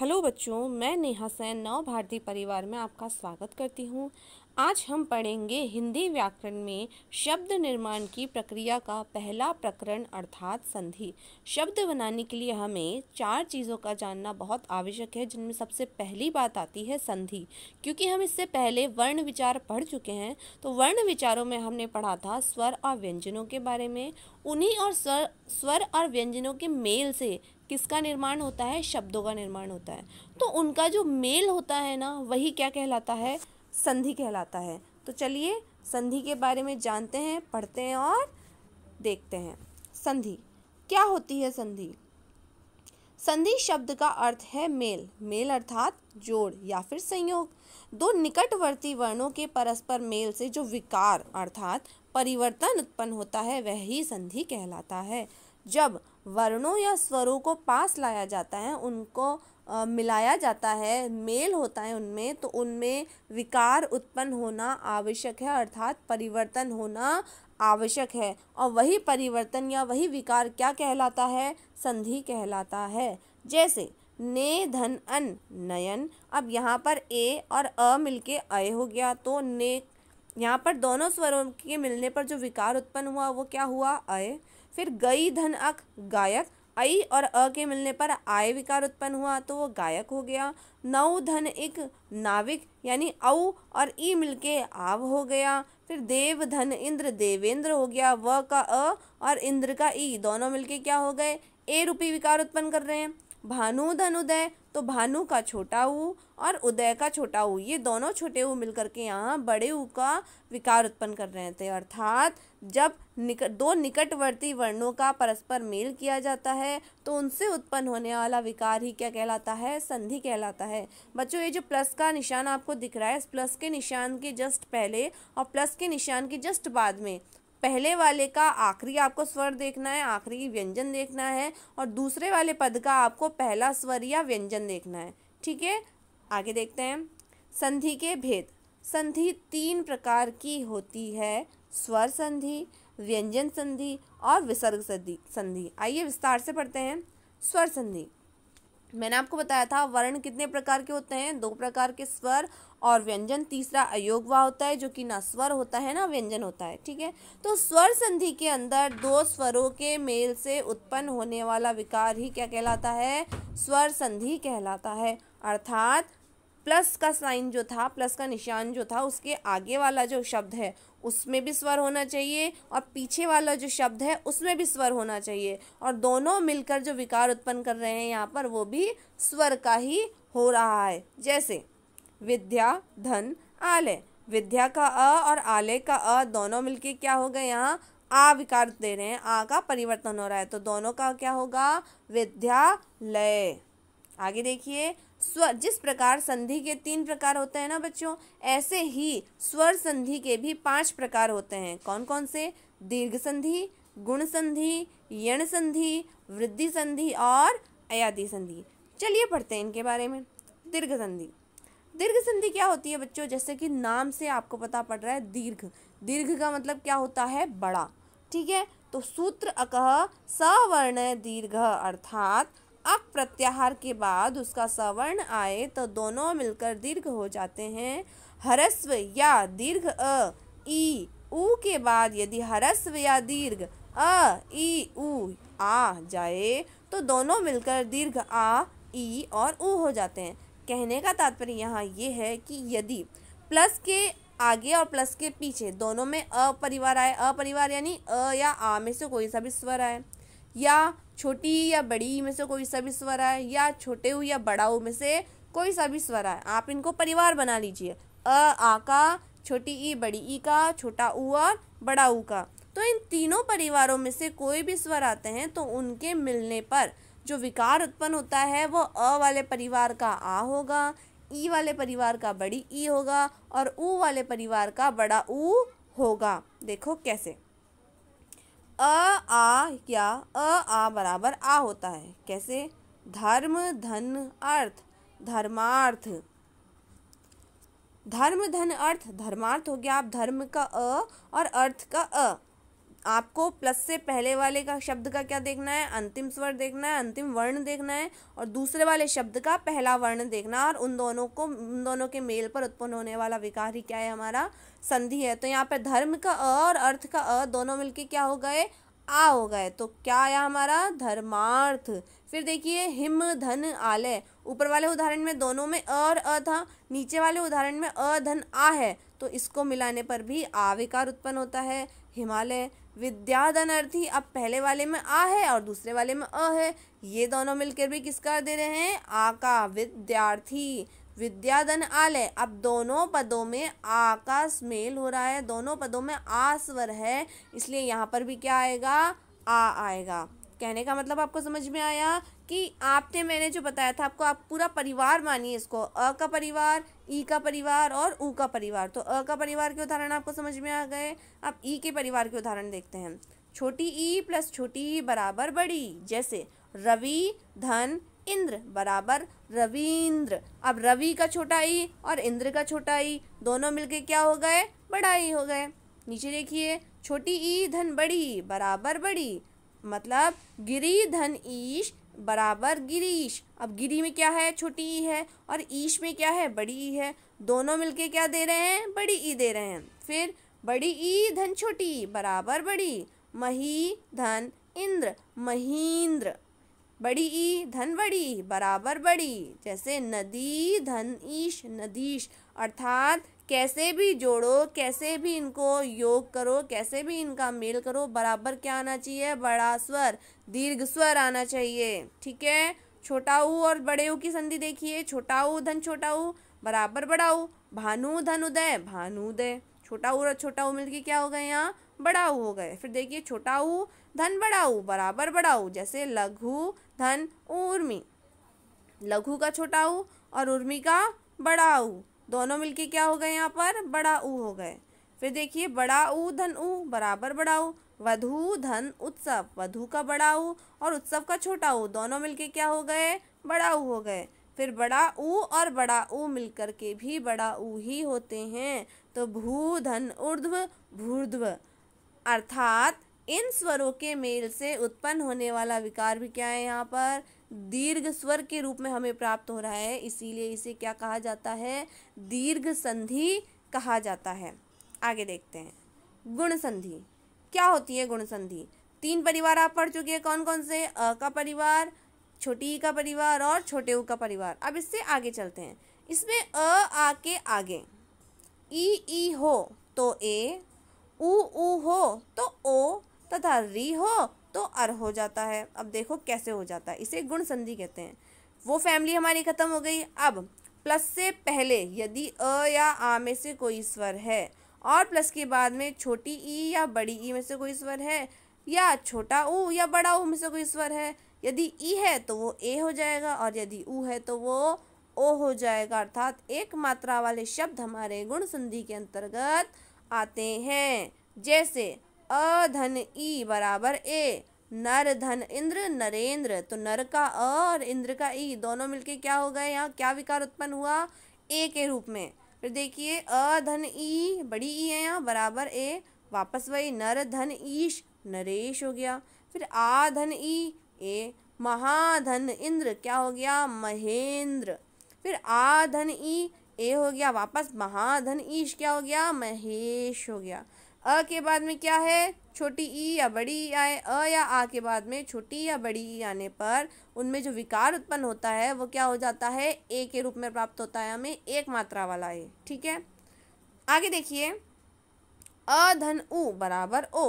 hello बच्चों मैं Neha San नव भारती परिवार में आपका स्वागत करती हूँ आज हम पढ़ेंगे हिंदी व्याकरण में शब्द निर्माण की प्रक्रिया का पहला प्रकरण अर्थात संधि शब्द बनाने के लिए हमें चार चीज़ों का जानना बहुत आवश्यक है जिनमें सबसे पहली बात आती है संधि क्योंकि हम इससे पहले वर्ण विचार पढ़ चुके हैं तो वर्ण विचारों में हमने पढ़ा था स्वर और व्यंजनों के बारे में उन्हीं और स्वर स्वर और व्यंजनों के मेल से किसका निर्माण होता है शब्दों का निर्माण होता है तो उनका जो मेल होता है ना वही क्या कहलाता है संधि कहलाता है तो चलिए संधि के बारे में जानते हैं पढ़ते हैं और देखते हैं संधि क्या होती है संधि संधि शब्द का अर्थ है मेल मेल अर्थात जोड़ या फिर संयोग दो निकटवर्ती वर्णों के परस्पर मेल से जो विकार अर्थात परिवर्तन उत्पन्न होता है वह ही संधि कहलाता है जब वर्णों या स्वरों को पास लाया जाता है उनको आ, मिलाया जाता है मेल होता है उनमें तो उनमें विकार उत्पन्न होना आवश्यक है अर्थात परिवर्तन होना आवश्यक है और वही परिवर्तन या वही विकार क्या कहलाता है संधि कहलाता है जैसे ने धन अन नयन अब यहाँ पर ए और अ मिलके अय हो गया तो ने यहाँ पर दोनों स्वरों के मिलने पर जो विकार उत्पन्न हुआ वो क्या हुआ अय फिर गई धन अक गायक ऐ और अ के मिलने पर आय विकार उत्पन्न हुआ तो वो गायक हो गया नौ धन एक नाविक यानी औ और ई मिलके आव हो गया फिर देव धन इंद्र देवेंद्र हो गया व का अ और इंद्र का ई दोनों मिलके क्या हो गए ए रूपी विकार उत्पन्न कर रहे हैं भानु धन उदय तो भानु का छोटा ऊ और उदय का छोटा ऊ ये दोनों छोटे ऊ मिलकर के यहाँ बड़े ऊ का विकार उत्पन्न कर रहे थे अर्थात जब निकट दो निकटवर्ती वर्णों का परस्पर मेल किया जाता है तो उनसे उत्पन्न होने वाला विकार ही क्या कहलाता है संधि कहलाता है बच्चों ये जो प्लस का निशान आपको दिख रहा है इस प्लस के निशान के जस्ट पहले और प्लस के निशान के जस्ट बाद में पहले वाले का आखिरी आपको स्वर देखना है आखिरी व्यंजन देखना है और दूसरे वाले पद का आपको पहला स्वर या व्यंजन देखना है ठीक है आगे देखते हैं संधि के भेद संधि तीन प्रकार की होती है स्वर संधि व्यंजन संधि और विसर्ग संधि संधि आइए विस्तार से पढ़ते हैं स्वर संधि मैंने आपको बताया था वर्ण कितने प्रकार के होते हैं दो प्रकार के स्वर और व्यंजन तीसरा अयोगवा होता है जो कि ना स्वर होता है ना व्यंजन होता है ठीक है तो स्वर संधि के अंदर दो स्वरों के मेल से उत्पन्न होने वाला विकार ही क्या कहलाता है स्वर संधि कहलाता है अर्थात प्लस का साइन जो था प्लस का निशान जो था उसके आगे वाला जो शब्द है उसमें भी स्वर होना चाहिए और पीछे वाला जो शब्द है उसमें भी स्वर होना चाहिए और दोनों मिलकर जो विकार उत्पन्न कर रहे हैं यहाँ पर वो भी स्वर का ही हो रहा है जैसे विद्या धन आलय विद्या का अ और आलय का अ दोनों मिलके क्या हो गए यहाँ आ विकार दे रहे हैं आ का परिवर्तन हो रहा है तो दोनों का क्या होगा विद्यालय आगे देखिए स्वर जिस प्रकार संधि के तीन प्रकार होते हैं ना बच्चों ऐसे ही स्वर संधि के भी पांच प्रकार होते हैं कौन कौन से दीर्घ संधि गुण संधि यण संधि वृद्धि संधि और अयादि संधि चलिए पढ़ते हैं इनके बारे में दीर्घ संधि दीर्घ संधि क्या होती है बच्चों जैसे कि नाम से आपको पता पड़ रहा है दीर्घ दीर्घ का मतलब क्या होता है बड़ा ठीक है तो सूत्र अकह सवर्ण दीर्घ अर्थात अप प्रत्याहार के बाद उसका सवर्ण आए तो दोनों मिलकर दीर्घ हो जाते हैं हरस्व या दीर्घ अ ई उ के बाद यदि हरस्व या दीर्घ अ ई ऊ आ जाए तो दोनों मिलकर दीर्घ आ ई और ऊ हो जाते हैं कहने का तात्पर्य यहाँ ये है कि यदि प्लस के आगे और प्लस के पीछे दोनों में अपरिवार आए अपरिवार यानी अ या आ में से कोई सा भी स्वर आए या छोटी या बड़ी में से कोई सा भी स्वर आए या छोटे ऊ या बड़ा हो में से कोई सा भी स्वर आए आप इनको परिवार बना लीजिए अ आ का छोटी ई बड़ी ई का छोटा ऊ और बड़ा ऊ का तो इन तीनों परिवारों में से कोई भी स्वर आते हैं तो उनके मिलने पर जो विकार उत्पन्न होता है वो अ वाले परिवार का आ होगा ई वाले परिवार का बड़ी ई होगा और ऊ वाले परिवार का बड़ा ऊ होगा देखो कैसे अ आ या अ आ बराबर आ होता है कैसे धर्म धन अर्थ धर्मार्थ धर्म धन अर्थ धर्मार्थ हो गया आप धर्म का अ और अर्थ का अ आपको प्लस से पहले वाले का शब्द का क्या देखना है अंतिम स्वर देखना है अंतिम वर्ण देखना है और दूसरे वाले शब्द का पहला वर्ण देखना और उन दोनों को उन दोनों के मेल पर उत्पन्न होने वाला विकार ही क्या है हमारा संधि है तो यहाँ पर धर्म का अ और अर्थ का अ दोनों मिलके क्या हो गए आ हो गए तो क्या आया हमारा धर्मार्थ फिर देखिए हिम धन आलय ऊपर वाले उदाहरण में दोनों में अ और अ था नीचे वाले उदाहरण में अ धन आ है तो इसको मिलाने पर भी आविकार उत्पन्न होता है हिमालय विद्याधनर्थी अब पहले वाले में आ है और दूसरे वाले में अ है ये दोनों मिलकर भी किसका दे रहे हैं आ का विद्यार्थी विद्याधन आलय अब दोनों पदों में आ का स्मेल हो रहा है दोनों पदों में आ स्वर है इसलिए यहाँ पर भी क्या आएगा आ आएगा कहने का मतलब आपको समझ में आया कि आपने मैंने जो बताया था आपको आप पूरा परिवार मानिए इसको अ का परिवार ई का परिवार और ऊ का परिवार तो अ का परिवार के उदाहरण आपको समझ में आ गए आप ई के परिवार के उदाहरण देखते हैं छोटी ई प्लस छोटी ई बराबर बड़ी जैसे रवि धन इंद्र बराबर रविंद्र अब रवि का छोटा ई और इंद्र का छोटा ई दोनों मिलके क्या हो गए बड़ा ई हो गए नीचे देखिए छोटी ई धन बड़ी बराबर बड़ी मतलब गिरी धन ईश बराबर गिरीश अब गिरी में क्या है छोटी ई है और ईश में क्या है बड़ी ई है दोनों मिलके क्या दे रहे हैं बड़ी ई दे रहे हैं फिर बड़ी ई धन छोटी बराबर बड़ी मही धन इंद्र महीन्द्र बड़ी ई धन बड़ी बराबर बड़ी जैसे नदी धन ईश नदीश अर्थात कैसे भी जोड़ो कैसे भी इनको योग करो कैसे भी इनका मेल करो बराबर क्या आना चाहिए बड़ा स्वर दीर्घ स्वर आना चाहिए ठीक है छोटा ऊ और बड़े ऊ की संधि देखिए छोटा ऊ धन छोटा ऊ बराबर बड़ा ऊ भानु धन उदय भानु उदय छोटा ऊ और छोटा ऊ मिलके क्या हो गए यहाँ बड़ा ऊ हो गए फिर देखिए छोटा ऊ धन बड़ा ऊ बराबर बड़ा ऊ जैसे लघु धन उर्मी लघु का छोटा ऊ और उर्मी का बड़ा ऊ दोनों मिलके क्या हो गए यहाँ पर बड़ा ऊ हो गए फिर देखिए बड़ा ऊ धन ऊ बराबर बड़ा ऊ वधु धन उत्सव वधु का बड़ा ऊ और उत्सव का छोटा ऊ दोनों मिलके क्या हो गए बड़ा ऊ हो गए फिर बड़ा ऊ और बड़ा ऊ मिलकर के भी बड़ा ऊ ही होते हैं तो भू धन ऊर्ध्व भूर्ध्व अर्थात इन स्वरों के मेल से उत्पन्न होने वाला विकार भी क्या है यहाँ पर दीर्घ स्वर के रूप में हमें प्राप्त हो रहा है इसीलिए इसे क्या कहा जाता है दीर्घ संधि कहा जाता है आगे देखते हैं गुण संधि क्या होती है गुण संधि तीन परिवार आप पढ़ चुके हैं कौन कौन से अ का परिवार छोटी ई का परिवार और छोटे ऊ का परिवार अब इससे आगे चलते हैं इसमें अ आ के आगे ई ई हो तो ए ऊ ऊ हो तो ओ तथा री हो तो अर हो जाता है अब देखो कैसे हो जाता है इसे गुण संधि कहते हैं वो फैमिली हमारी ख़त्म हो गई अब प्लस से पहले यदि अ या आ में से कोई स्वर है और प्लस के बाद में छोटी ई या बड़ी ई में से कोई स्वर है या छोटा ऊ या बड़ा ऊ में से कोई स्वर है यदि ई है तो वो ए हो जाएगा और यदि ऊ है तो वो ओ हो जाएगा अर्थात एक मात्रा वाले शब्द हमारे गुण संधि के अंतर्गत आते हैं जैसे अ धन ई बराबर ए नर धन इंद्र नरेंद्र तो नर का अ और इंद्र का ई दोनों मिलके क्या हो गए यहाँ क्या विकार उत्पन्न हुआ ए के रूप में फिर देखिए अ धन ई बड़ी ई है यहाँ बराबर ए वापस वही नर धन ईश नरेश हो गया फिर आ धन ई ए महाधन इंद्र क्या हो गया महेंद्र फिर आ धन ई ए हो गया वापस महाधन ईश क्या हो गया महेश हो गया अ के बाद में क्या है छोटी ई या बड़ी ई आए अ या आ के बाद में छोटी या बड़ी ई आने पर उनमें जो विकार उत्पन्न होता है वो क्या हो जाता है ए के रूप में प्राप्त होता है हमें एक मात्रा वाला ए ठीक है आगे देखिए अ धन उ बराबर ओ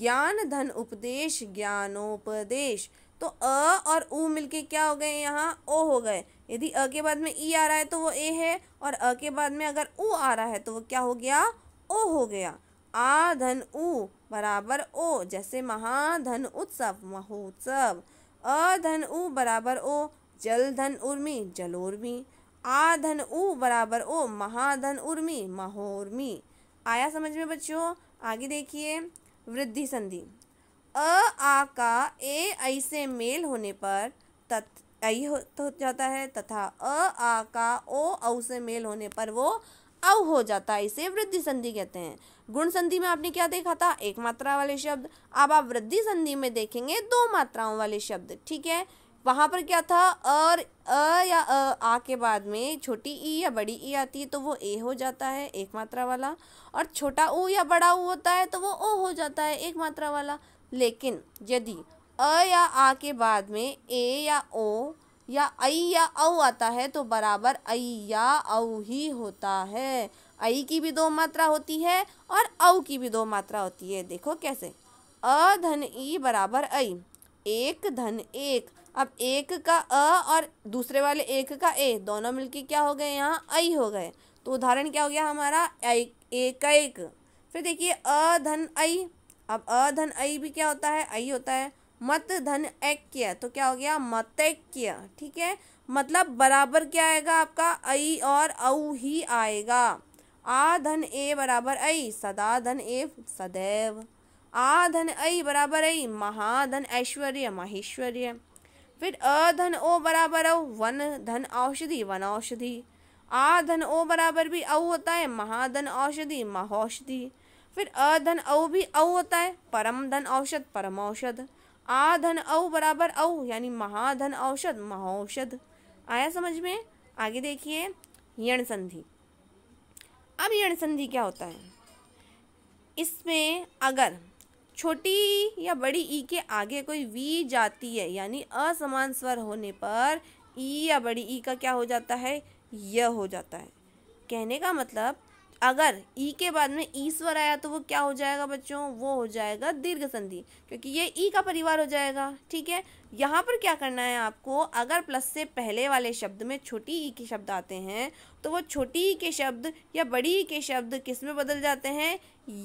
ज्ञान धन उपदेश ज्ञानोपदेश तो अ और उ मिलके क्या हो गए यहाँ ओ हो गए यदि अ के बाद में ई आ रहा है तो वो ए है और अ के बाद में अगर उ आ रहा है तो वो क्या हो गया ओ हो गया आ धन उ बराबर ओ जैसे महाधन उत्सव महोत्सव अ धन उ बराबर ओ जल धन उर्मी जलोर्मी आ धन उ बराबर ओ महाधन उर्मी महोर्मी आया समझ में बच्चों आगे देखिए वृद्धि संधि अ आ का ए ऐसे से मेल होने पर तत् ऐ हो तो जाता है तथा अ आ का ओ औ से मेल होने पर वो औ हो जाता है इसे वृद्धि संधि कहते हैं गुण संधि में आपने क्या देखा था एक मात्रा वाले शब्द अब आप वृद्धि संधि में देखेंगे दो मात्राओं वाले शब्द ठीक है वहाँ पर क्या था और अ या अ आ के बाद में छोटी ई या बड़ी ई आती है तो वो ए हो जाता है एक मात्रा वाला और छोटा ऊ या बड़ा ऊ होता है तो वो ओ हो जाता है एक मात्रा वाला लेकिन यदि अ या आ के बाद में ए या ओ या ऐ या औ आता है तो बराबर ऐ या औ ही होता है ऐ की भी दो मात्रा होती है और औ की भी दो मात्रा होती है देखो कैसे अ धन ई बराबर ऐ एक धन एक अब एक का अ और दूसरे वाले एक का ए दोनों मिलके क्या हो गए यहाँ ऐ हो गए तो उदाहरण क्या हो गया हमारा एक एक का एक फिर देखिए अ धन ऐ अब अ धन ऐ भी क्या होता है ऐ होता है मत धन ऐक्य तो क्या हो गया मत ऐक्य ठीक है मतलब बराबर क्या आएगा आपका ऐ और औ ही आएगा आ धन ए बराबर ऐ सदा धन ए सदैव आ धन ऐ बराबर ऐ महाधन ऐश्वर्य महेश्वर्य फिर अ धन ओ बराबर औ वन धन औषधि वन औषधि आ धन ओ बराबर भी औ होता है महाधन औषधि महौषधि फिर अ धन औ भी औ होता है परम धन औषध परम औषध आ धन औ बराबर औ यानी महाधन औषध महोषध आया समझ में आगे देखिए यण संधि अब यण संधि क्या होता है इसमें अगर छोटी या बड़ी ई के आगे कोई वी जाती है यानी असमान स्वर होने पर ई e या बड़ी ई e का क्या हो जाता है यह हो जाता है कहने का मतलब अगर ई e के बाद में ईश्वर आया तो वो क्या हो जाएगा बच्चों वो हो जाएगा दीर्घ संधि क्योंकि ये ई e का परिवार हो जाएगा ठीक है यहाँ पर क्या करना है आपको अगर प्लस से पहले वाले शब्द में छोटी ई e के शब्द आते हैं तो वो छोटी ई के शब्द या बड़ी ई के शब्द किस में बदल जाते हैं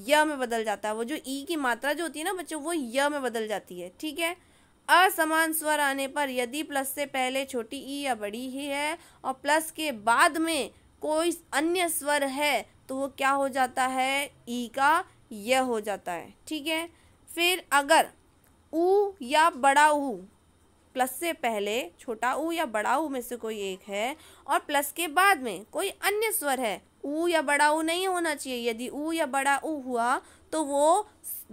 य में बदल जाता है वो जो ई की मात्रा जो होती है ना बच्चों वो य में बदल जाती है ठीक है असमान स्वर आने पर यदि प्लस से पहले छोटी ई या बड़ी ही है और प्लस के बाद में कोई अन्य स्वर है तो वो क्या हो जाता है ई का य हो जाता है ठीक है फिर अगर ऊ या बड़ा ऊ प्लस से पहले छोटा ऊ या बड़ा ऊ में से कोई एक है और प्लस के बाद में कोई अन्य स्वर है ऊ या बड़ा ऊ नहीं होना चाहिए यदि ऊ या बड़ा ऊ हुआ तो वो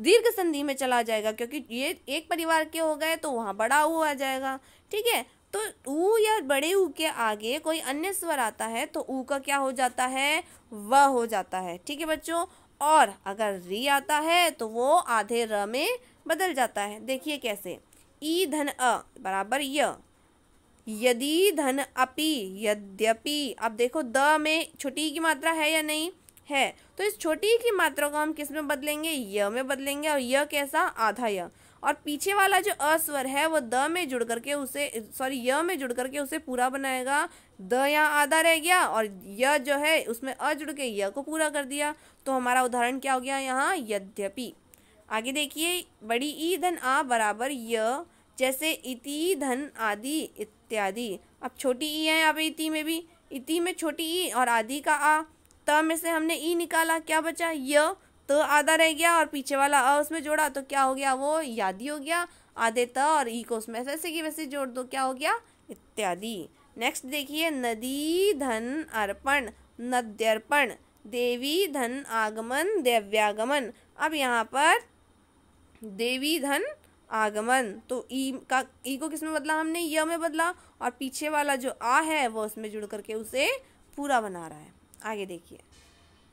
दीर्घ संधि में चला जाएगा क्योंकि ये एक परिवार के हो गए तो वहाँ बड़ा ऊ आ जाएगा ठीक है तो ऊ या बड़े ऊ के आगे कोई अन्य स्वर आता है तो ऊ का क्या हो जाता है व हो जाता है ठीक है बच्चों और अगर री आता है तो वो आधे र में बदल जाता है देखिए कैसे ई धन अ बराबर य यदि धन अपि यद्यपि अब देखो द में छोटी की मात्रा है या नहीं है तो इस छोटी की मात्रा को हम किस में बदलेंगे य में बदलेंगे और य कैसा आधा य और पीछे वाला जो अस्वर है वो द में जुड़ करके उसे सॉरी य में जुड़ करके उसे पूरा बनाएगा द यहाँ आधा रह गया और य जो है उसमें अ जुड़ के य को पूरा कर दिया तो हमारा उदाहरण क्या हो गया यहाँ यद्यपि आगे देखिए बड़ी ई धन आ बराबर य जैसे इति धन आदि इत्यादि अब छोटी ई है यहाँ पे इति में भी इति में छोटी ई और आदि का आ त में से हमने ई निकाला क्या बचा य तो आधा रह गया और पीछे वाला अ उसमें जोड़ा तो क्या हो गया वो यादी हो गया आधे त और ई को उसमें ऐसे की वैसे जोड़ दो क्या हो गया इत्यादि नेक्स्ट देखिए नदी धन अर्पण नद्यर्पण देवी धन आगमन देव्यागमन अब यहाँ पर देवी धन आगमन तो ई का ई को किस में बदला हमने य में बदला और पीछे वाला जो आ है वो उसमें जुड़ करके उसे पूरा बना रहा है आगे देखिए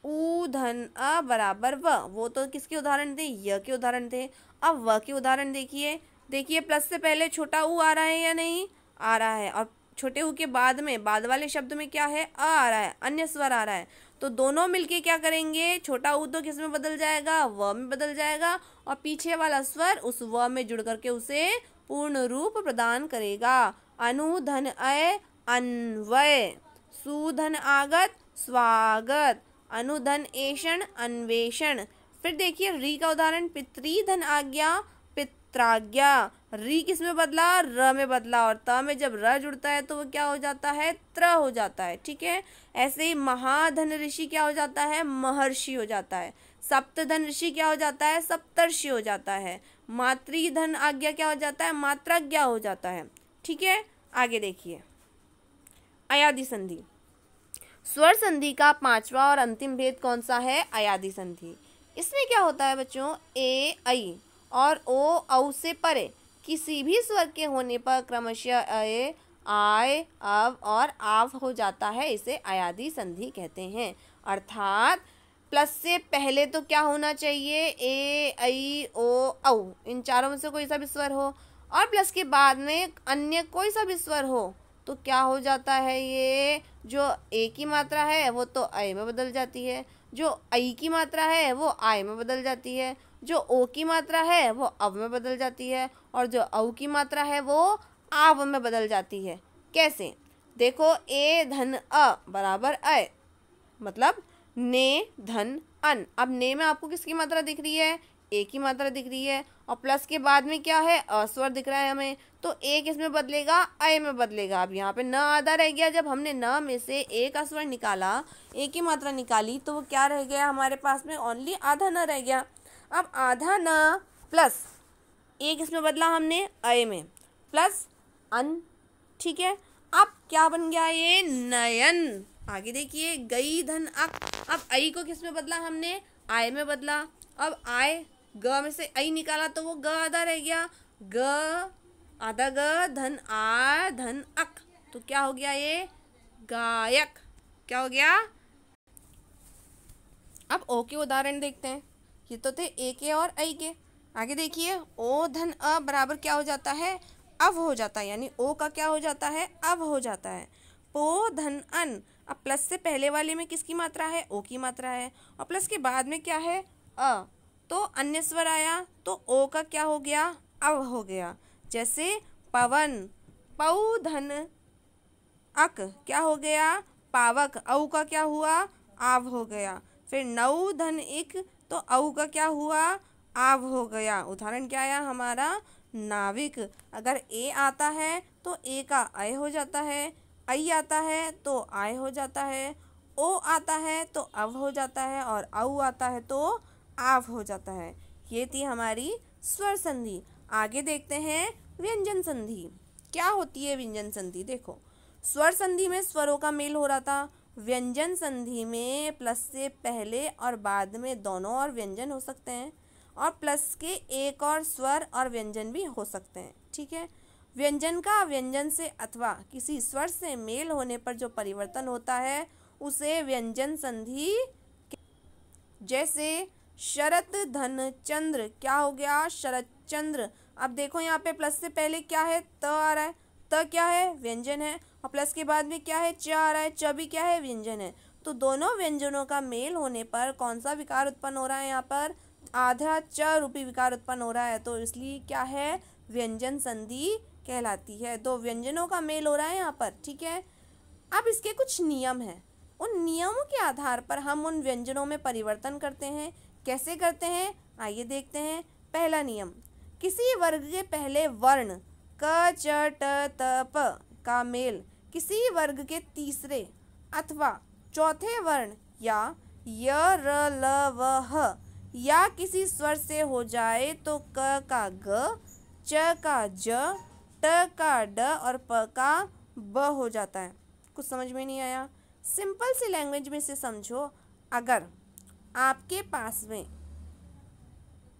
ऊ धन अ बराबर व वो तो किसके उदाहरण थे य के उदाहरण थे अब व के उदाहरण देखिए देखिए प्लस से पहले छोटा ऊ आ रहा है या नहीं आ रहा है और छोटे ऊ के बाद में बाद वाले शब्द में क्या है अ आ रहा है अन्य स्वर आ रहा है तो दोनों मिलके क्या करेंगे छोटा ऊ तो किस में बदल जाएगा व में बदल जाएगा और पीछे वाला स्वर उस व में जुड़ करके उसे पूर्ण रूप प्रदान करेगा धन अय अन्वय सुधन आगत स्वागत अनुधन एषण अन्वेषण फिर देखिए री का उदाहरण पितृधन आज्ञा पित्राज्ञा री किस में बदला र में बदला और त में जब र जुड़ता है तो वो क्या हो जाता है त्र हो जाता है ठीक है ऐसे ही महाधन ऋषि क्या हो जाता है महर्षि हो जाता है सप्तधन ऋषि क्या हो जाता है सप्तर्षि हो जाता है मातृधन आज्ञा क्या हो जाता है मात्राज्ञा हो जाता है ठीक है आगे देखिए अयादि संधि स्वर संधि का पांचवा और अंतिम भेद कौन सा है अयाधि संधि इसमें क्या होता है बच्चों ए आई और ओ औ से परे किसी भी स्वर के होने पर क्रमशः अय आय अव और आव हो जाता है इसे अयाधि संधि कहते हैं अर्थात प्लस से पहले तो क्या होना चाहिए ए आई ओ औ इन चारों में से कोई सा भी स्वर हो और प्लस के बाद में अन्य कोई सा भी स्वर हो तो क्या हो जाता है ये जो ए की मात्रा है वो तो अय में बदल जाती है जो ऐ की मात्रा है वो आय में बदल जाती है जो ओ की मात्रा है वो अव में बदल जाती है और जो अव की मात्रा है वो आव में बदल जाती है कैसे देखो ए धन अ बराबर अय मतलब ने धन अन अब ने में आपको किसकी मात्रा दिख रही है ए की मात्रा दिख रही है और प्लस के बाद में क्या है अस्वर दिख रहा है हमें तो एक इसमें बदलेगा अय में बदलेगा अब यहाँ पे न आधा रह गया जब हमने न में से एक अस्वर निकाला एक ही मात्रा निकाली तो वो क्या रह गया हमारे पास में ओनली आधा न रह गया अब आधा न प्लस एक इसमें बदला हमने अय में प्लस अन ठीक है अब क्या बन गया ये नयन आगे देखिए गई धन अक अब आई को किस में बदला हमने आय में बदला अब आय ग में से आई निकाला तो वो ग आधा रह गया ग आधा ग धन आ धन अक तो क्या हो गया ये गायक क्या हो गया अब ओ के उदाहरण देखते हैं ये तो थे ए के और आई के आगे देखिए ओ धन अ बराबर क्या हो जाता है अव हो जाता है यानी ओ का क्या हो जाता है अव हो जाता है पो धन अन अब प्लस से पहले वाले में किसकी मात्रा है ओ की मात्रा है और प्लस के बाद में क्या है अ तो अन्य स्वर आया तो ओ का क्या हो गया अव हो गया जैसे पवन पऊ धन अक क्या हो गया पावक औ का क्या हुआ आव हो गया फिर नऊ धन इक तो औ का क्या हुआ आव हो गया उदाहरण क्या आया हमारा नाविक अगर ए आता है तो ए का अय हो जाता है आई आता है तो आय हो जाता है ओ आता है तो अव हो जाता है और औ आता है तो आव हो जाता है ये थी हमारी स्वर संधि आगे देखते हैं व्यंजन संधि क्या होती है व्यंजन संधि देखो स्वर संधि में स्वरों का मेल हो रहा था व्यंजन संधि में प्लस से पहले और बाद में दोनों और व्यंजन हो सकते हैं और प्लस के एक और स्वर और व्यंजन भी हो सकते हैं ठीक है व्यंजन का व्यंजन से अथवा किसी स्वर से मेल होने पर जो परिवर्तन होता है उसे व्यंजन संधि जैसे शरत धन चंद्र क्या हो गया शरत चंद्र अब देखो यहाँ पे प्लस से पहले क्या है त आ रहा है त क्या है व्यंजन है और प्लस के बाद में क्या है च आ रहा है च भी क्या है व्यंजन है तो दोनों व्यंजनों का मेल होने पर कौन सा विकार उत्पन्न हो रहा है यहाँ पर आधा च रूपी विकार उत्पन्न हो रहा है तो इसलिए क्या है व्यंजन संधि कहलाती है दो व्यंजनों का मेल हो रहा है यहाँ पर ठीक है अब इसके कुछ नियम हैं उन नियमों के आधार पर हम उन व्यंजनों में परिवर्तन करते हैं कैसे करते हैं आइए देखते हैं पहला नियम किसी वर्ग के पहले वर्ण क च ट त प का मेल किसी वर्ग के तीसरे अथवा चौथे वर्ण या य र ल व ह या किसी स्वर से हो जाए तो क का ग च का ज ट का ड और प का ब हो जाता है कुछ समझ में नहीं आया सिंपल सी लैंग्वेज में से समझो अगर आपके पास में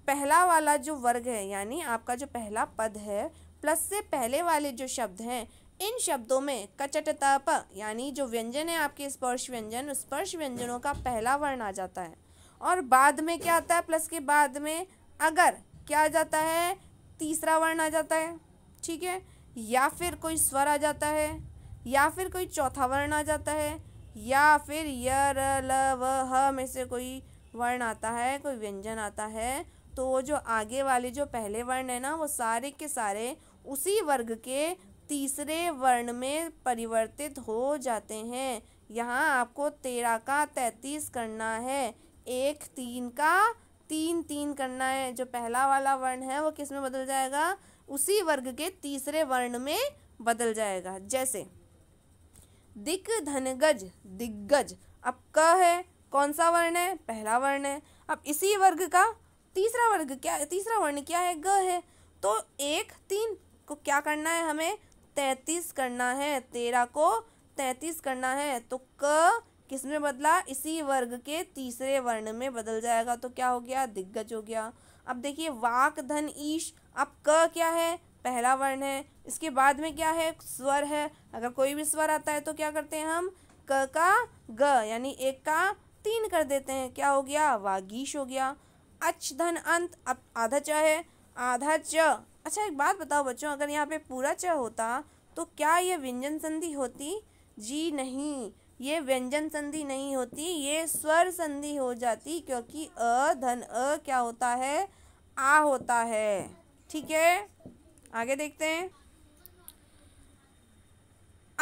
पहला वाला जो वर्ग है यानी आपका जो पहला पद है प्लस से पहले वाले जो शब्द हैं इन शब्दों में कचटताप यानी जो व्यंजन है आपके स्पर्श व्यंजन स्पर्श व्यंजनों का पहला वर्ण आ जाता है और बाद में क्या आता है प्लस के बाद में अगर क्या आ जाता है तीसरा वर्ण आ जाता है ठीक है या फिर कोई स्वर आ जाता है या फिर कोई चौथा वर्ण आ जाता है या फिर य ल व ह में से कोई वर्ण आता है कोई व्यंजन आता है तो वो जो आगे वाले जो पहले वर्ण है ना वो सारे के सारे उसी वर्ग के तीसरे वर्ण में परिवर्तित हो जाते हैं यहाँ आपको तेरह का तैंतीस करना है एक तीन का तीन तीन करना है जो पहला वाला वर्ण है वो किस में बदल जाएगा उसी वर्ग के तीसरे वर्ण में बदल जाएगा जैसे दिक धनगज दिग्गज अब क है कौन सा वर्ण है पहला वर्ण है अब इसी वर्ग का तीसरा वर्ग क्या तीसरा वर्ण क्या है ग है तो एक तीन को क्या करना है हमें तैतीस करना है तेरह को तैतीस करना है तो क किस में बदला इसी वर्ग के तीसरे वर्ण में बदल जाएगा तो क्या हो गया दिग्गज हो गया अब देखिए वाक धन ईश अब क क्या है पहला वर्ण है इसके बाद में क्या है स्वर है अगर कोई भी स्वर आता है तो क्या करते हैं हम क का ग यानी एक का तीन कर देते हैं क्या हो गया वागीश हो गया अच धन अंत अब आधा च है आधा च अच्छा एक बात बताओ बच्चों अगर यहाँ पे पूरा च होता तो क्या ये व्यंजन संधि होती जी नहीं ये व्यंजन संधि नहीं होती ये स्वर संधि हो जाती क्योंकि अ धन अ क्या होता है आ होता है ठीक है आगे देखते हैं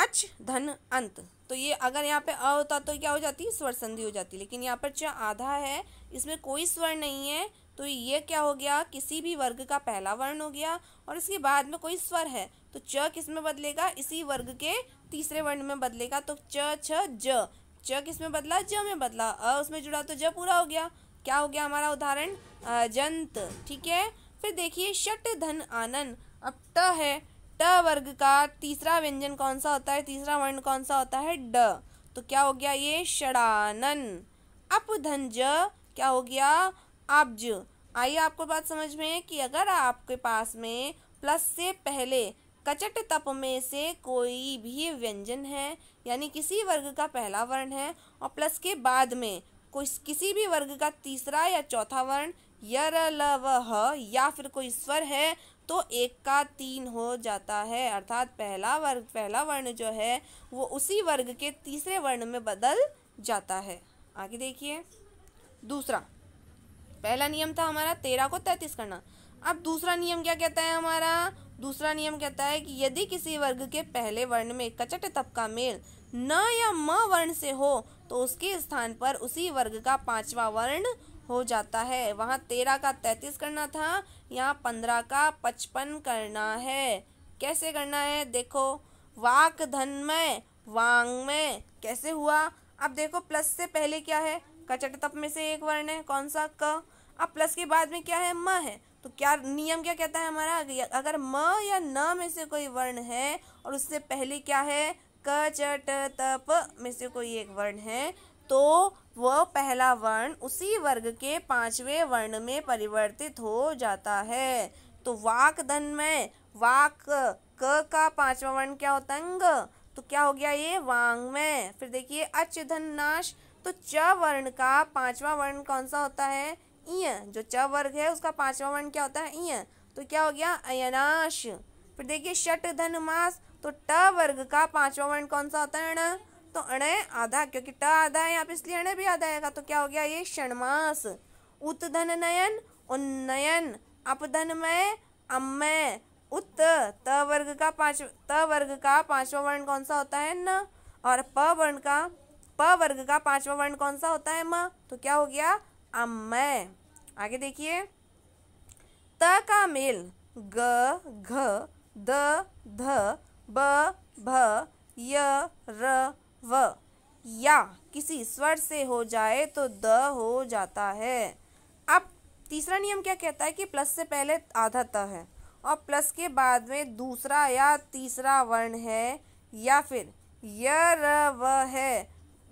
अच धन अंत तो ये अगर यहाँ पे अ होता तो क्या हो जाती स्वर संधि हो जाती लेकिन यहाँ पर च आधा है इसमें कोई स्वर नहीं है तो ये क्या हो गया किसी भी वर्ग का पहला वर्ण हो गया और इसके बाद में कोई स्वर है तो च किस में बदलेगा इसी वर्ग के तीसरे वर्ण में बदलेगा तो च छ ज च किस में बदला ज में बदला अ उसमें जुड़ा तो ज पूरा हो गया क्या हो गया हमारा उदाहरण जंत ठीक है फिर देखिए शट धन आनंद अब ट है ट वर्ग का तीसरा व्यंजन कौन सा होता है तीसरा वर्ण कौन सा होता है ड तो क्या हो गया ये षडानन अपधंज क्या हो गया अब्ज आइए आपको बात समझ में कि अगर आपके पास में प्लस से पहले कचट तप में से कोई भी व्यंजन है यानी किसी वर्ग का पहला वर्ण है और प्लस के बाद में कोई किसी भी वर्ग का तीसरा या चौथा वर्ण यर ल व ह या फिर कोई स्वर है तो एक का तीन हो जाता है अर्थात पहला वर्ग पहला वर्ण जो है वो उसी वर्ग के तीसरे वर्ण में बदल जाता है आगे देखिए दूसरा पहला नियम था हमारा तेरह को तैतीस करना अब दूसरा नियम क्या कहता है हमारा दूसरा नियम कहता है कि यदि किसी वर्ग के पहले वर्ण में कचट तप का मेल न या म वर्ण से हो तो उसके स्थान पर उसी वर्ग का पांचवा वर्ण हो जाता है वहाँ तेरह का तैंतीस करना था यहाँ पंद्रह का पचपन करना है कैसे करना है देखो वाक धनमय वांगमय कैसे हुआ अब देखो प्लस से पहले क्या है कचट तप में से एक वर्ण है कौन सा क अब प्लस के बाद में क्या है म है तो क्या नियम क्या कहता है हमारा अगर म या न में से कोई वर्ण है और उससे पहले क्या है कचट तप में से कोई एक वर्ण है तो वह पहला वर्ण उसी वर्ग के पांचवें वर्ण में परिवर्तित हो जाता है तो वाक धन में वाक क का पांचवा वर्ण क्या होता है अंग तो क्या हो गया ये वांग में फिर देखिए अच धन नाश तो च वर्ण का पांचवा वर्ण कौन सा होता है इय जो च वर्ग है उसका पांचवा वर्ण क्या होता है इय तो क्या हो गया अयनाश फिर देखिए शट धन मास तो ट वर्ग का पांचवा वर्ण कौन सा होता है अण तो अण आधा क्योंकि ट आधा है यहाँ पे इसलिए अण भी आधा आएगा तो क्या हो गया ये षणमास उतधन नयन उन्नयन अपधन अपधनमय अमय उत्त त वर्ग का पांच त वर्ग का पांचवा वर्ण कौन सा होता है न और प वर्ण का प वर्ग का पांचवा वर्ण कौन सा होता है म तो क्या हो गया अमय आगे देखिए त का मेल ग घ द ध ब भ य र व या किसी स्वर से हो जाए तो द हो जाता है अब तीसरा नियम क्या कहता है कि प्लस से पहले आधा त है और प्लस के बाद में दूसरा या तीसरा वर्ण है या फिर य र व है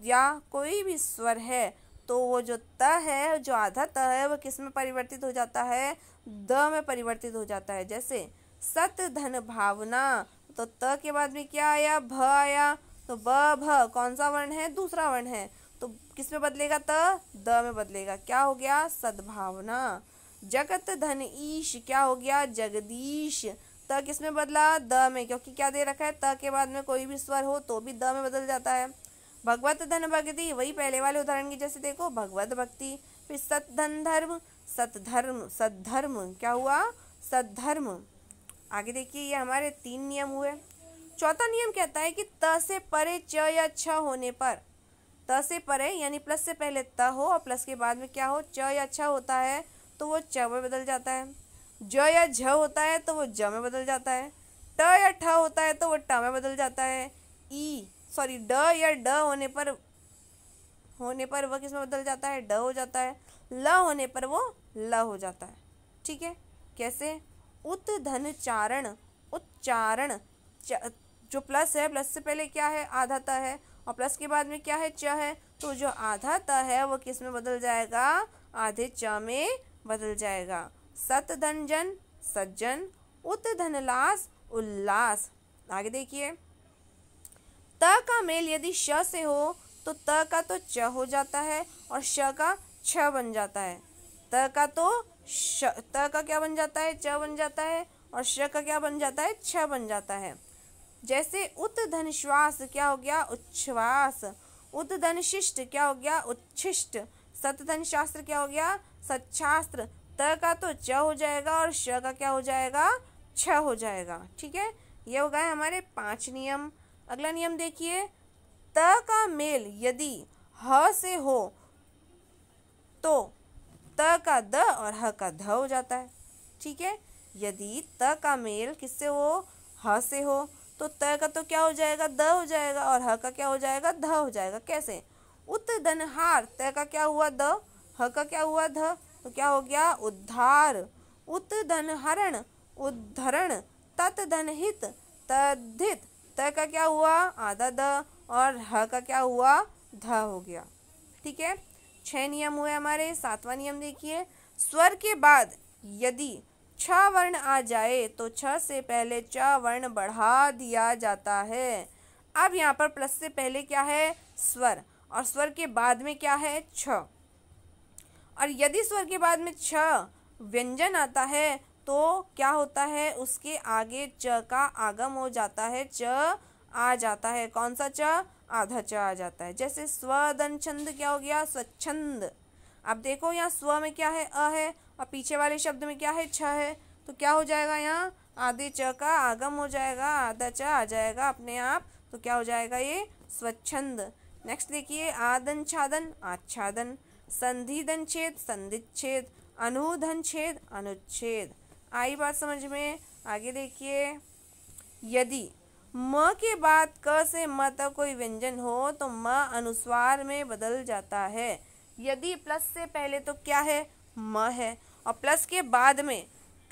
या कोई भी स्वर है तो वो जो त है जो आधा त है वह किस में परिवर्तित हो जाता है द में परिवर्तित हो जाता है जैसे सत धन भावना तो त के बाद में क्या आया भ आया तो ब भ कौन सा वर्ण है दूसरा वर्ण है तो किस में बदलेगा त द में बदलेगा क्या हो गया सद्भावना जगत धन ईश क्या हो गया जगदीश त किस में बदला द में क्योंकि क्या दे रखा है त के बाद में कोई भी स्वर हो तो भी द में बदल जाता है भगवत धन भक्ति वही पहले वाले उदाहरण की जैसे देखो भगवत भक्ति फिर सत धन धर्म सत धर्म सत धर्म क्या हुआ सत धर्म आगे देखिए ये हमारे तीन नियम हुए चौथा नियम कहता है कि त से परे च या छ होने पर त से परे यानी प्लस से पहले त हो और प्लस के बाद में क्या हो च या छ होता है तो वो च में बदल जाता है ज या झ होता है तो वो ज में बदल जाता है ट या ठ होता है तो वो ट में बदल जाता है ई सॉरी ड या ड होने पर होने पर वह किस में बदल जाता है ड हो जाता है ल होने पर वो ल हो जाता है ठीक है कैसे उत धन चारण उच्चारण जो प्लस है प्लस से पहले क्या है आधा त है और प्लस के बाद में क्या है च है तो जो आधा त है वो किस में बदल जाएगा आधे च में बदल जाएगा सत धन जन सज्जन उत धनलास उल्लास आगे देखिए त का मेल यदि श से हो तो त का तो च हो जाता है और श का छ बन जाता है त का तो श त का क्या बन जाता है च बन जाता है और श का क्या बन जाता है छ बन जाता है जैसे उत श्वास क्या हो गया उच्छ्वास उत शिष्ट क्या हो गया उच्छिष्ट सतधन शास्त्र क्या हो गया सच्छास्त्र त का तो च हो जाएगा और श का क्या हो जाएगा छ हो जाएगा ठीक है ये हो गए हमारे पांच नियम अगला नियम देखिए त का मेल यदि ह से हो तो त का द और ह का ध हो जाता है ठीक है यदि त का मेल किससे हो ह से हो तो त का तो क्या हो जाएगा द हो जाएगा और ह का क्या हो जाएगा ध हो जाएगा कैसे उत्तनहार त का क्या हुआ द ह का क्या हुआ ध तो क्या हो गया उद्धार उत्तनहरण उद्धरण तत्धनहित तद्धित त का क्या हुआ आधा द और ह का क्या हुआ ध हो गया ठीक है छः नियम हुए हमारे सातवां नियम देखिए स्वर के बाद यदि छ वर्ण आ जाए तो छ से पहले च वर्ण बढ़ा दिया जाता है अब यहाँ पर प्लस से पहले क्या है स्वर और स्वर के बाद में क्या है छ और यदि स्वर के बाद में छ व्यंजन आता है तो क्या होता है उसके आगे च का आगम हो जाता है च आ जाता है कौन सा च आधा च आ जाता है जैसे स्वदन छंद क्या हो गया स्वच्छंद अब देखो यहाँ स्व में क्या है अ है और पीछे वाले शब्द में क्या है छ है तो क्या हो जाएगा यहाँ आधे च का आगम हो जाएगा आधा च आ जाएगा अपने आप तो क्या हो जाएगा ये स्वच्छंद नेक्स्ट देखिए आदन छादन आच्छादन संधिधन छेद संधिच्छेद छेद अनुधन छेद अनुच्छेद आई बात समझ में आगे देखिए यदि म के बाद क से म तक कोई व्यंजन हो तो म अनुस्वार में बदल जाता है यदि प्लस से पहले तो क्या है म है और प्लस के बाद में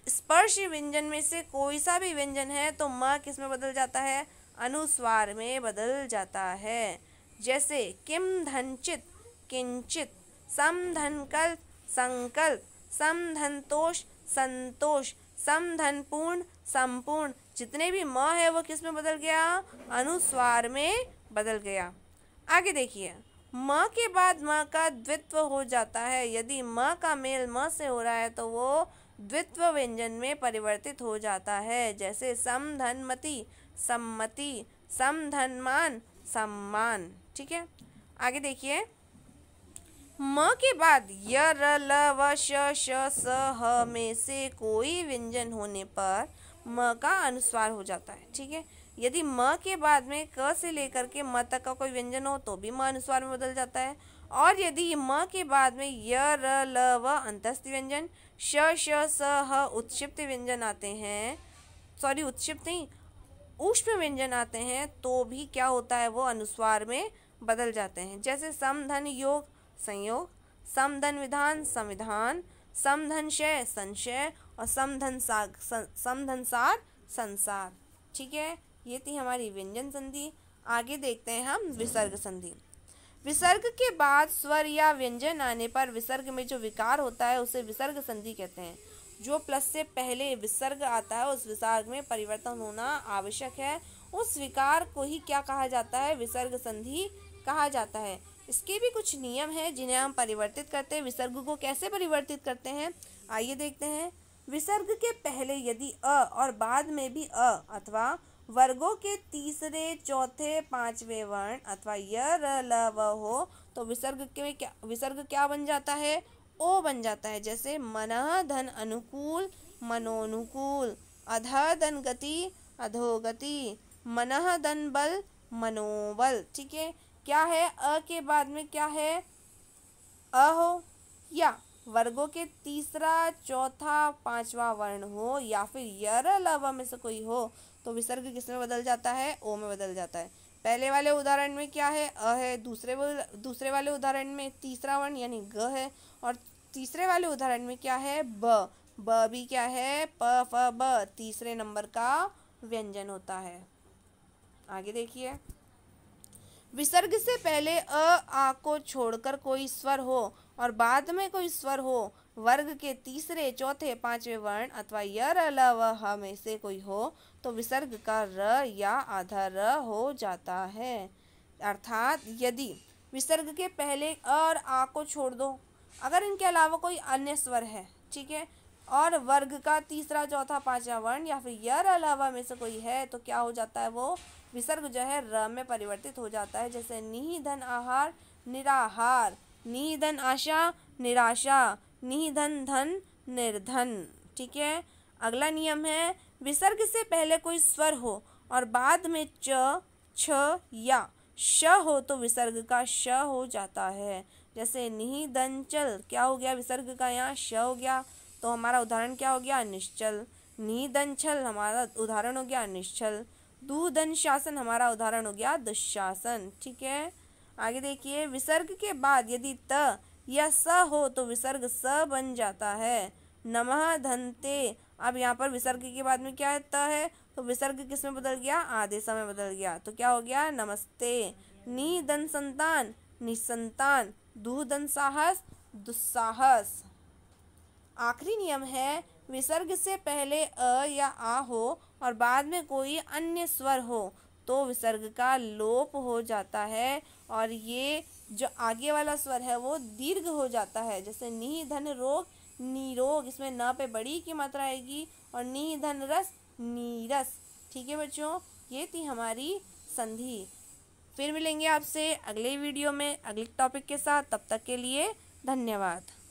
स्पर्श व्यंजन में से कोई सा भी व्यंजन है तो म किस में बदल जाता है अनुस्वार में बदल जाता है जैसे किम धनचित किंचित समधनकल्प संकल्प धनतोष संतोष धनपूर्ण संपूर्ण जितने भी म है वो किस में बदल गया अनुस्वार में बदल गया आगे देखिए माँ के बाद माँ का द्वित्व हो जाता है यदि माँ का मेल म से हो रहा है तो वो द्वित्व व्यंजन में परिवर्तित हो जाता है जैसे समधनमति सम्मति समधनमान सम्मान ठीक है आगे देखिए म के बाद य र ल व श श स ह में से कोई व्यंजन होने पर म का अनुस्वार हो जाता है ठीक है यदि म के बाद में क से लेकर के म तक का कोई व्यंजन हो तो भी म अनुस्वार में बदल जाता है और यदि म के बाद में य र ल व अंतस्थ व्यंजन श श स ह उत्क्षिप्त व्यंजन आते हैं सॉरी उत्क्षिप्त नहीं ऊष्म व्यंजन आते हैं तो भी क्या होता है वो अनुस्वार में बदल जाते हैं जैसे समधन योग संयोग समधन विधान संविधान समधन शय संशय और समधन साग समधन सार संसार ठीक है ये थी हमारी व्यंजन संधि आगे देखते हैं हम विसर्ग संधि विसर्ग के बाद स्वर या व्यंजन आने पर विसर्ग में जो विकार होता है उसे विसर्ग संधि कहते हैं जो प्लस से पहले विसर्ग आता है उस विसर्ग में परिवर्तन होना आवश्यक है उस विकार को ही क्या कहा जाता है विसर्ग संधि कहा जाता है इसके भी कुछ नियम हैं जिन्हें हम परिवर्तित करते हैं विसर्ग को कैसे परिवर्तित करते हैं आइए देखते हैं विसर्ग के पहले यदि अ और बाद में भी अ अथवा वर्गों के तीसरे चौथे पांचवें वर्ण अथवा य र ल व हो तो विसर्ग के क्या विसर्ग क्या बन जाता है ओ बन जाता है जैसे मन धन अनुकूल मनोनुकूल अध धन गति अधोगति मन धन बल मनोबल ठीक है क्या है अ के बाद में क्या है अ हो या वर्गों के तीसरा चौथा पांचवा वर्ण हो या फिर यर लव में से कोई हो तो विसर्ग किस में बदल जाता है ओ में बदल जाता है पहले वाले उदाहरण में क्या है अ है दूसरे दूसरे वाले उदाहरण में तीसरा वर्ण यानी ग है और तीसरे वाले उदाहरण में क्या है ब ब भी क्या है प फ ब तीसरे नंबर का व्यंजन होता है आगे देखिए विसर्ग से पहले अ आ को छोड़कर कोई स्वर हो और बाद में कोई स्वर हो वर्ग के तीसरे चौथे पांचवें वर्ण अथवा यर अलावा ह में से कोई हो तो विसर्ग का र या आधा र हो जाता है अर्थात यदि विसर्ग के पहले और आ को छोड़ दो अगर इनके अलावा कोई अन्य स्वर है ठीक है और वर्ग का तीसरा चौथा पांचवा वर्ण या फिर यर अलावा में से कोई है तो क्या हो जाता है वो विसर्ग जो है र में परिवर्तित हो जाता है जैसे निधन आहार निराहार निधन आशा निराशा निधन धन निर्धन ठीक है अगला नियम है विसर्ग से पहले कोई स्वर हो और बाद में च छ या श हो तो विसर्ग का श हो जाता है जैसे निदंचल क्या हो गया विसर्ग का यहाँ श हो गया तो हमारा उदाहरण क्या हो गया निश्चल छल हमारा उदाहरण हो गया निश्चल दूधन शासन हमारा उदाहरण हो गया दुशासन ठीक है आगे देखिए विसर्ग के बाद यदि त या स हो तो विसर्ग स बन जाता है नमः धनते अब यहाँ पर विसर्ग के बाद में क्या आता है तो विसर्ग किस में बदल गया आधे समय बदल गया तो क्या हो गया नमस्ते नी दन संतान निसंतान दुहदन साहस दुस्साहस आखिरी नियम है विसर्ग से पहले अ या आ हो और बाद में कोई अन्य स्वर हो तो विसर्ग का लोप हो जाता है और ये जो आगे वाला स्वर है वो दीर्घ हो जाता है जैसे नी धन रोग निरोग इसमें न पे बड़ी की मात्रा आएगी और नी धन रस नीरस ठीक है बच्चों ये थी हमारी संधि फिर मिलेंगे आपसे अगले वीडियो में अगले टॉपिक के साथ तब तक के लिए धन्यवाद